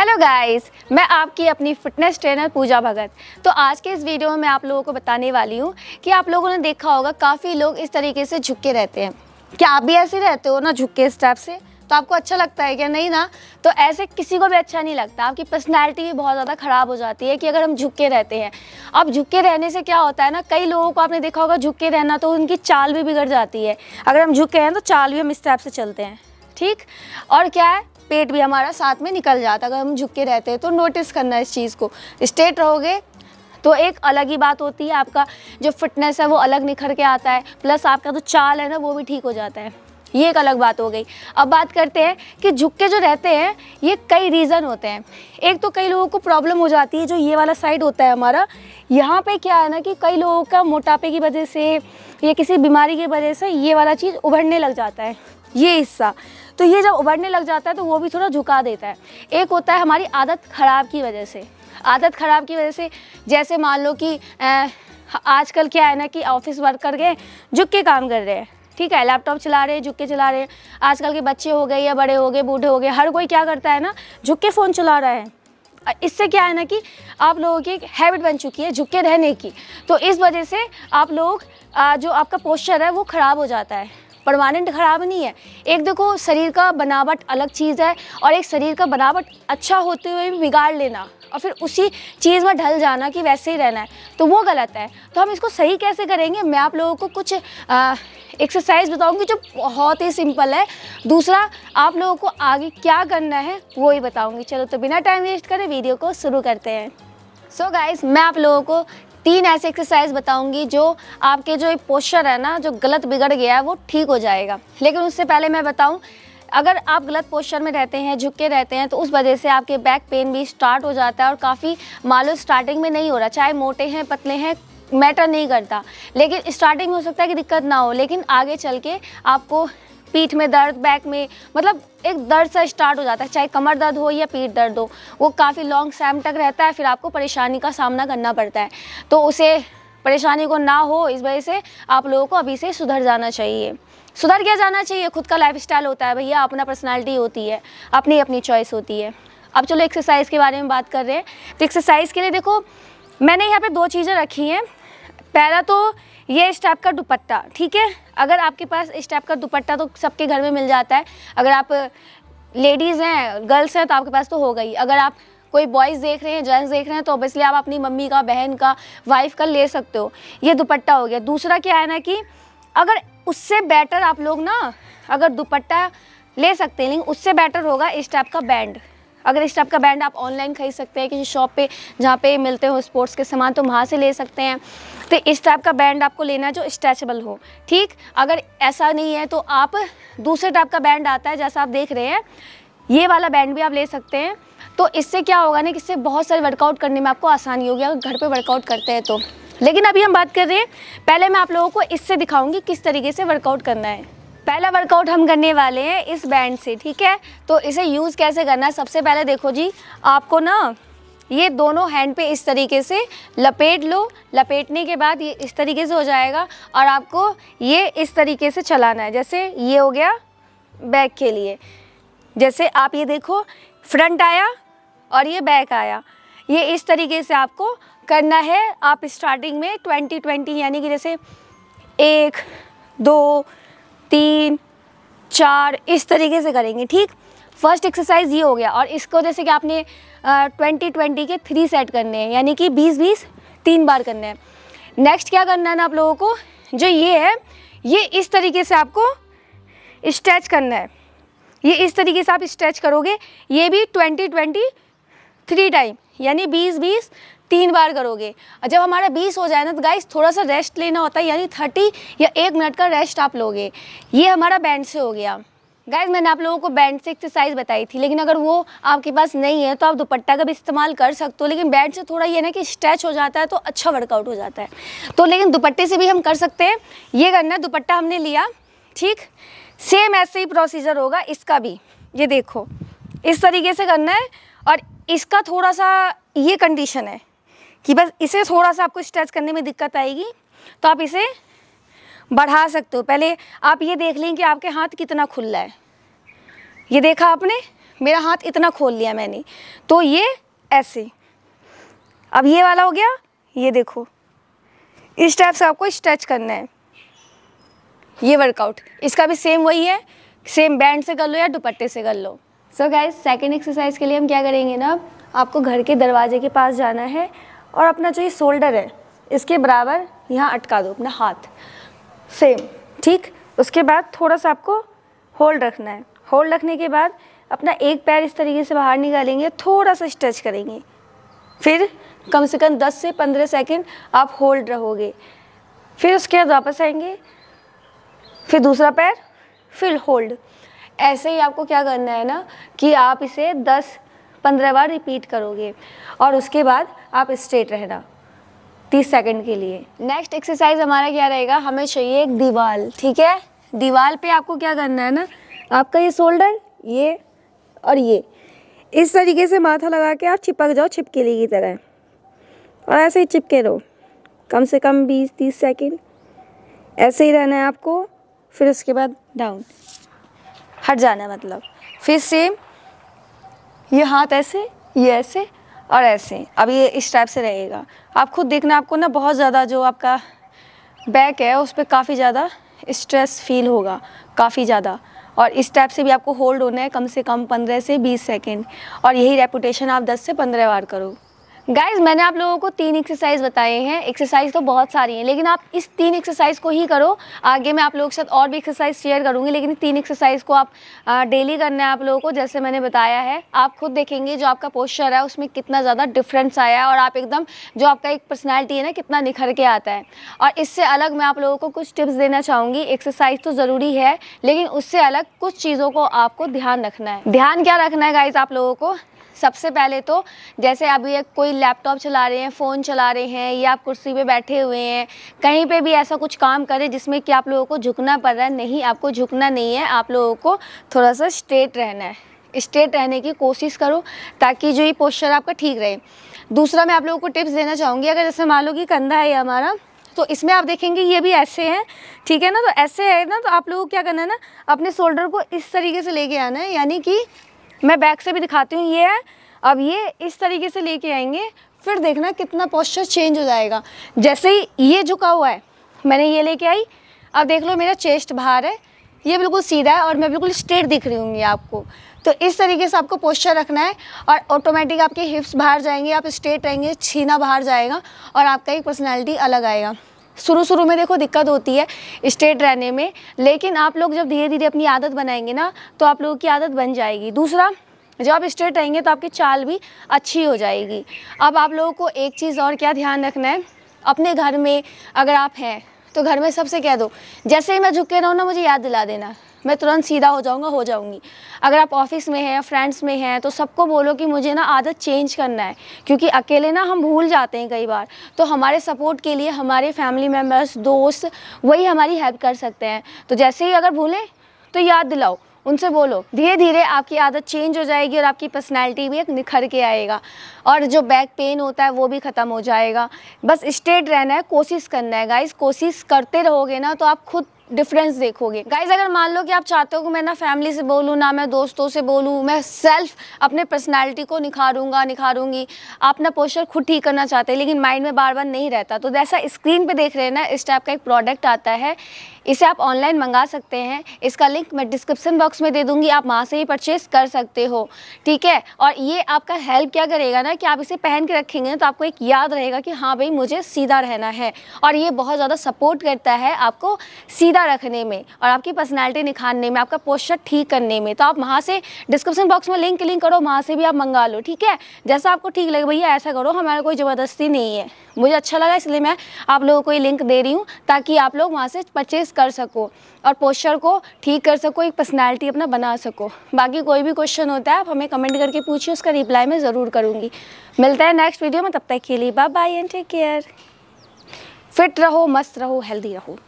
hello guys मैं आपकी अपनी फिटनेस ट्रेनर पूजा भगत तो आज के इस वीडियो में मैं आप लोगों को बताने वाली हूँ कि आप लोगों ने देखा होगा काफ़ी लोग इस तरीके से झुक के रहते हैं क्या आप भी ऐसे रहते हो ना झुक के इस टाइप से तो आपको अच्छा लगता है क्या नहीं ना तो ऐसे किसी को भी अच्छा नहीं लगता आपकी पर्सनैलिटी भी बहुत ज़्यादा ख़राब हो जाती है कि अगर हम झुक के रहते हैं अब झुक के रहने से क्या होता है ना कई लोगों को आपने देखा होगा झुक के रहना तो उनकी चाल भी बिगड़ जाती है अगर हम झुक के हैं तो चाल भी हम इस टाइप से चलते हैं ठीक और क्या है पेट भी हमारा साथ में निकल जाता अगर हम झुक के रहते हैं तो नोटिस करना इस चीज़ को स्ट्रेट रहोगे तो एक अलग ही बात होती है आपका जो फिटनेस है वो अलग निखर के आता है प्लस आपका जो तो चाल है ना वो भी ठीक हो जाता है ये एक अलग बात हो गई अब बात करते हैं कि झुक के जो रहते हैं ये कई रीज़न होते हैं एक तो कई लोगों को प्रॉब्लम हो जाती है जो ये वाला साइड होता है हमारा यहाँ पे क्या है ना कि कई लोगों का मोटापे की वजह से या किसी बीमारी की वजह से ये वाला चीज़ उभरने लग जाता है ये हिस्सा तो ये जब उबरने लग जाता है तो वो भी थोड़ा झुका देता है एक होता है हमारी आदत ख़राब की वजह से आदत ख़राब की वजह से जैसे मान लो कि आजकल क्या है ना कि ऑफिस वर्कर गए झुक के काम कर रहे हैं ठीक है लैपटॉप चला रहे हैं झुक के चला रहे हैं आजकल के बच्चे हो गए या बड़े हो गए बूढ़े हो गए हर कोई क्या करता है ना झुक के फ़ोन चला रहा है इससे क्या है ना कि आप लोगों की एक हैबिट बन चुकी है झुक के रहने की तो इस वजह से आप लोग जो आपका पोस्चर है वो ख़राब हो जाता है परमानेंट ख़राब नहीं है एक देखो शरीर का बनावट अलग चीज़ है और एक शरीर का बनावट अच्छा होते हुए भी बिगाड़ लेना और फिर उसी चीज़ में ढल जाना कि वैसे ही रहना है तो वो गलत है तो हम इसको सही कैसे करेंगे मैं आप लोगों को कुछ एक्सरसाइज बताऊंगी जो बहुत ही सिंपल है दूसरा आप लोगों को आगे क्या करना है वो ही बताऊंगी चलो तो बिना टाइम वेस्ट करें वीडियो को शुरू करते हैं सो so गाइज मैं आप लोगों को तीन ऐसे एक्सरसाइज बताऊंगी जो आपके जो पोस्चर है ना जो गलत बिगड़ गया है वो ठीक हो जाएगा लेकिन उससे पहले मैं बताऊँ अगर आप गलत पोस्चर में रहते हैं झुक के रहते हैं तो उस वजह से आपके बैक पेन भी स्टार्ट हो जाता है और काफ़ी मालूम स्टार्टिंग में नहीं हो रहा चाहे मोटे हैं पतले हैं मैटर नहीं करता लेकिन स्टार्टिंग में हो सकता है कि दिक्कत ना हो लेकिन आगे चल के आपको पीठ में दर्द बैक में मतलब एक दर्द सा स्टार्ट हो जाता है चाहे कमर दर्द हो या पीठ दर्द हो वो काफ़ी लॉन्ग टाइम तक रहता है फिर आपको परेशानी का सामना करना पड़ता है तो उसे परेशानी को ना हो इस वजह से आप लोगों को अभी से सुधर जाना चाहिए सुधर किया जाना चाहिए खुद का लाइफ स्टाइल होता है भैया अपना पर्सनैलिटी होती है अपनी अपनी चॉइस होती है अब चलो एक्सरसाइज के बारे में बात कर रहे हैं तो एक्सरसाइज के लिए देखो मैंने यहाँ पे दो चीज़ें रखी हैं पहला तो ये इस टाइप का दुपट्टा ठीक है अगर आपके पास इस टाइप का दुपट्टा तो सबके घर में मिल जाता है अगर आप लेडीज़ हैं गर्ल्स हैं तो आपके पास तो होगा ही अगर आप कोई बॉयज़ देख रहे हैं जेंट्स देख रहे हैं तो ऑब्वियसली आप अपनी मम्मी का बहन का वाइफ का ले सकते हो ये दुपट्टा हो गया दूसरा क्या है ना कि अगर उससे बेटर आप लोग ना अगर दुपट्टा ले सकते हैं लेकिन उससे बेटर होगा इस टाइप का बैंड अगर इस टाइप का बैंड आप ऑनलाइन खरीद सकते हैं किसी शॉप पे जहाँ पे मिलते हो स्पोर्ट्स के सामान तो वहाँ से ले सकते हैं तो इस टाइप का बैंड आपको लेना है जो स्ट्रेचबल हो ठीक अगर ऐसा नहीं है तो आप दूसरे टाइप का बैंड आता है जैसा आप देख रहे हैं ये वाला बैंड भी आप ले सकते हैं तो इससे क्या होगा ना कि इससे बहुत सारे वर्कआउट करने में आपको आसानी होगी अगर घर पर वर्कआउट करते हैं तो लेकिन अभी हम बात कर रहे हैं पहले मैं आप लोगों को इससे दिखाऊँगी किस तरीके से वर्कआउट करना है पहला वर्कआउट हम करने वाले हैं इस बैंड से ठीक है तो इसे यूज़ कैसे करना है सबसे पहले देखो जी आपको ना ये दोनों हैंड पे इस तरीके से लपेट लो लपेटने के बाद ये इस तरीके से हो जाएगा और आपको ये इस तरीके से चलाना है जैसे ये हो गया बैक के लिए जैसे आप ये देखो फ्रंट आया और ये बैक आया ये इस तरीके से आपको करना है आप स्टार्टिंग में ट्वेंटी ट्वेंटी यानी कि जैसे एक दो तीन चार इस तरीके से करेंगे ठीक फर्स्ट एक्सरसाइज ये हो गया और इसको जैसे कि आपने ट्वेंटी ट्वेंटी के थ्री सेट करने हैं यानी कि बीस बीस तीन बार करने हैं नेक्स्ट क्या करना है ना आप लोगों को जो ये है ये इस तरीके से आपको स्ट्रेच करना है ये इस तरीके से आप स्ट्रेच करोगे ये भी ट्वेंटी ट्वेंटी थ्री टाइम यानी बीस बीस तीन बार करोगे और जब हमारा बीस हो जाए ना तो गाइस थोड़ा सा रेस्ट लेना होता है यानी थर्टी या एक मिनट का रेस्ट आप लोगे ये हमारा बैंड से हो गया गाइज मैंने आप लोगों को बैंड से एक्सरसाइज बताई थी लेकिन अगर वो आपके पास नहीं है तो आप दुपट्टा का भी इस्तेमाल कर सकते हो लेकिन बैंड से थोड़ा ये ना कि स्ट्रेच हो जाता है तो अच्छा वर्कआउट हो जाता है तो लेकिन दुपट्टे से भी हम कर सकते हैं ये करना दुपट्टा हमने लिया ठीक सेम ऐसे ही प्रोसीजर होगा इसका भी ये देखो इस तरीके से करना है और इसका थोड़ा सा ये कंडीशन है कि बस इसे थोड़ा सा आपको स्ट्रेच करने में दिक्कत आएगी तो आप इसे बढ़ा सकते हो पहले आप ये देख लें कि आपके हाथ कितना रहा है ये देखा आपने मेरा हाथ इतना खोल लिया मैंने तो ये ऐसे अब ये वाला हो गया ये देखो इस टाइप से आपको स्ट्रेच करना है ये वर्कआउट इसका भी सेम वही है सेम बैंड से कर लो या दुपट्टे से कर लो सो गाइज सेकेंड एक्सरसाइज के लिए हम क्या करेंगे ना आपको घर के दरवाजे के पास जाना है और अपना जो ये शोल्डर है इसके बराबर यहाँ अटका दो अपना हाथ सेम ठीक उसके बाद थोड़ा सा आपको होल्ड रखना है होल्ड रखने के बाद अपना एक पैर इस तरीके से बाहर निकालेंगे थोड़ा सा स्ट्रेच करेंगे फिर कम से कम 10 से 15 सेकंड आप होल्ड रहोगे फिर उसके बाद वापस आएंगे फिर दूसरा पैर फिर होल्ड ऐसे ही आपको क्या करना है ना कि आप इसे 10-15 बार रिपीट करोगे और उसके बाद आप स्ट्रेट रहना तीस सेकेंड के लिए नेक्स्ट एक्सरसाइज हमारा क्या रहेगा हमें चाहिए एक दीवाल ठीक है दीवाल पे आपको क्या करना है ना आपका ये शोल्डर ये और ये इस तरीके से माथा लगा के आप चिपक जाओ छिपकेली की तरह और ऐसे ही चिपके रहो कम से कम बीस तीस सेकेंड ऐसे ही रहना है आपको फिर उसके बाद डाउन हट जाना है मतलब फिर सेम ये हाथ ऐसे ये ऐसे और ऐसे अब ये इस टाइप से रहेगा आप खुद देखना आपको ना बहुत ज़्यादा जो आपका बैक है उस पर काफ़ी ज़्यादा स्ट्रेस फील होगा काफ़ी ज़्यादा और इस टाइप से भी आपको होल्ड होना है कम से कम 15 से 20 सेकेंड और यही रेपुटेशन आप 10 से 15 बार करो गाइज मैंने आप लोगों को तीन एक्सरसाइज बताए हैं एक्सरसाइज तो बहुत सारी हैं लेकिन आप इस तीन एक्सरसाइज को ही करो आगे मैं आप लोगों के साथ और भी एक्सरसाइज शेयर करूँगी लेकिन तीन एक्सरसाइज को आप डेली करना है आप लोगों को जैसे मैंने बताया है आप खुद देखेंगे जो आपका पोस्चर है उसमें कितना ज़्यादा डिफरेंस आया है और आप एकदम जो आपका एक पर्सनैलिटी है ना कितना निखर के आता है और इससे अलग मैं आप लोगों को कुछ टिप्स देना चाहूँगी एक्सरसाइज तो ज़रूरी है लेकिन उससे अलग कुछ चीज़ों को आपको ध्यान रखना है ध्यान क्या रखना है गाइज आप लोगों को सबसे पहले तो जैसे अभी कोई लैपटॉप चला रहे हैं फ़ोन चला रहे हैं या आप कुर्सी पे बैठे हुए हैं कहीं पे भी ऐसा कुछ काम करें जिसमें कि आप लोगों को झुकना पड़ रहा है नहीं आपको झुकना नहीं है आप लोगों को थोड़ा सा स्ट्रेट रहना है स्ट्रेट रहने की कोशिश करो ताकि जो ये पोस्चर आपका ठीक रहे दूसरा मैं आप लोगों को टिप्स देना चाहूँगी अगर जैसे मान लो कि कंधा है हमारा तो इसमें आप देखेंगे ये भी ऐसे हैं ठीक है ना तो ऐसे है ना तो आप लोगों को क्या करना है ना अपने शोल्डर को इस तरीके से लेके आना है यानी कि मैं बैक से भी दिखाती हूँ ये है अब ये इस तरीके से लेके आएंगे फिर देखना कितना पॉस्चर चेंज हो जाएगा जैसे ही ये झुका हुआ है मैंने ये लेके आई अब देख लो मेरा चेस्ट बाहर है ये बिल्कुल सीधा है और मैं बिल्कुल स्ट्रेट दिख रही हूँ आपको तो इस तरीके से आपको पोस्चर रखना है और ऑटोमेटिक आपके हिप्स बाहर जाएंगे आप स्ट्रेट रहेंगे छीना बाहर जाएगा और आपका एक पर्सनैलिटी अलग आएगा शुरू शुरू में देखो दिक्कत होती है स्ट्रेट रहने में लेकिन आप लोग जब धीरे धीरे अपनी आदत बनाएंगे ना तो आप लोगों की आदत बन जाएगी दूसरा जब आप स्ट्रेट रहेंगे तो आपकी चाल भी अच्छी हो जाएगी अब आप लोगों को एक चीज़ और क्या ध्यान रखना है अपने घर में अगर आप हैं तो घर में सबसे कह दो जैसे ही मैं झुक के रहूँ ना मुझे याद दिला देना मैं तुरंत सीधा हो जाऊँगा हो जाऊँगी अगर आप ऑफिस में हैं फ्रेंड्स में हैं तो सबको बोलो कि मुझे ना आदत चेंज करना है क्योंकि अकेले ना हम भूल जाते हैं कई बार तो हमारे सपोर्ट के लिए हमारे फैमिली मेम्बर्स दोस्त वही हमारी हेल्प कर सकते हैं तो जैसे ही अगर भूलें तो याद दिलाओ उनसे बोलो धीरे धीरे आपकी आदत चेंज हो जाएगी और आपकी पर्सनैलिटी भी एक निखर के आएगा और जो बैक पेन होता है वो भी ख़त्म हो जाएगा बस स्टेट रहना है कोशिश करना है गाइस कोशिश करते रहोगे ना तो आप खुद डिफरेंस देखोगे गाइज अगर मान लो कि आप चाहते हो कि मैं ना फैमिली से बोलूँ ना मैं दोस्तों से बोलूँ मैं सेल्फ अपने पर्सनैलिटी को निखारूंगा निखारूंगी आप अपना पोस्टर खुद ठीक करना चाहते हैं लेकिन माइंड में बार बार नहीं रहता तो जैसा स्क्रीन पर देख रहे हैं ना इस टाइप का एक प्रोडक्ट आता है इसे आप ऑनलाइन मंगा सकते हैं इसका लिंक मैं डिस्क्रिप्सन बॉक्स में दे दूँगी आप वहाँ से ही परचेस कर सकते हो ठीक है और ये आपका हेल्प क्या करेगा ना कि आप इसे पहन के रखेंगे तो आपको एक याद रहेगा कि हाँ भाई मुझे सीधा रहना है और ये बहुत ज़्यादा सपोर्ट करता है आपको सीधा रखने में और आपकी पर्सनैलिटी निखारने में आपका पोस्चर ठीक करने में तो आप वहाँ से डिस्क्रिप्शन बॉक्स में लिंक लिंक करो वहाँ से भी आप मंगा लो ठीक है जैसा आपको ठीक लगे भैया ऐसा करो हमारा कोई ज़बरदस्ती नहीं है मुझे अच्छा लगा इसलिए मैं आप लोगों को ये लिंक दे रही हूँ ताकि आप लोग वहाँ से परचेज़ कर सको और पोस्चर को ठीक कर सको एक पर्सनैलिटी अपना बना सको बाकी कोई भी क्वेश्चन होता है आप हमें कमेंट करके पूछिए उसका रिप्लाई मैं ज़रूर करूँगी मिलता है नेक्स्ट वीडियो में तब तक के लिए bye bye and take care fit रहो मस्त रहो हेल्दी रहो